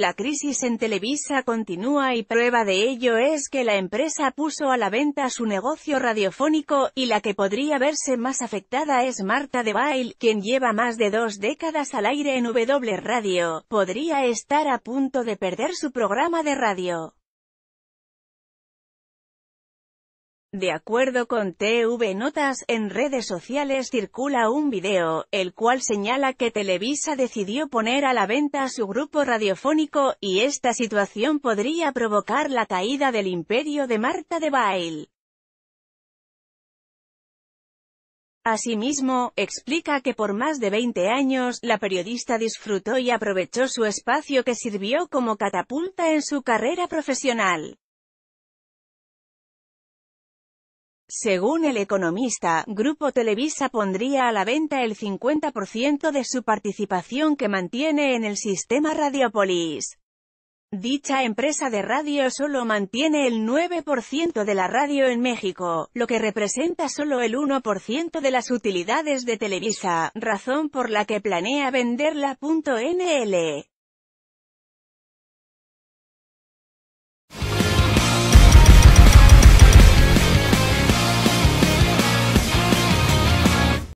La crisis en Televisa continúa y prueba de ello es que la empresa puso a la venta su negocio radiofónico, y la que podría verse más afectada es Marta de Bail, quien lleva más de dos décadas al aire en W Radio, podría estar a punto de perder su programa de radio. De acuerdo con TV Notas, en redes sociales circula un video, el cual señala que Televisa decidió poner a la venta su grupo radiofónico, y esta situación podría provocar la caída del imperio de Marta de Bail. Asimismo, explica que por más de 20 años, la periodista disfrutó y aprovechó su espacio que sirvió como catapulta en su carrera profesional. Según el economista, Grupo Televisa pondría a la venta el 50% de su participación que mantiene en el sistema Radiopolis. Dicha empresa de radio solo mantiene el 9% de la radio en México, lo que representa solo el 1% de las utilidades de Televisa, razón por la que planea venderla.nl.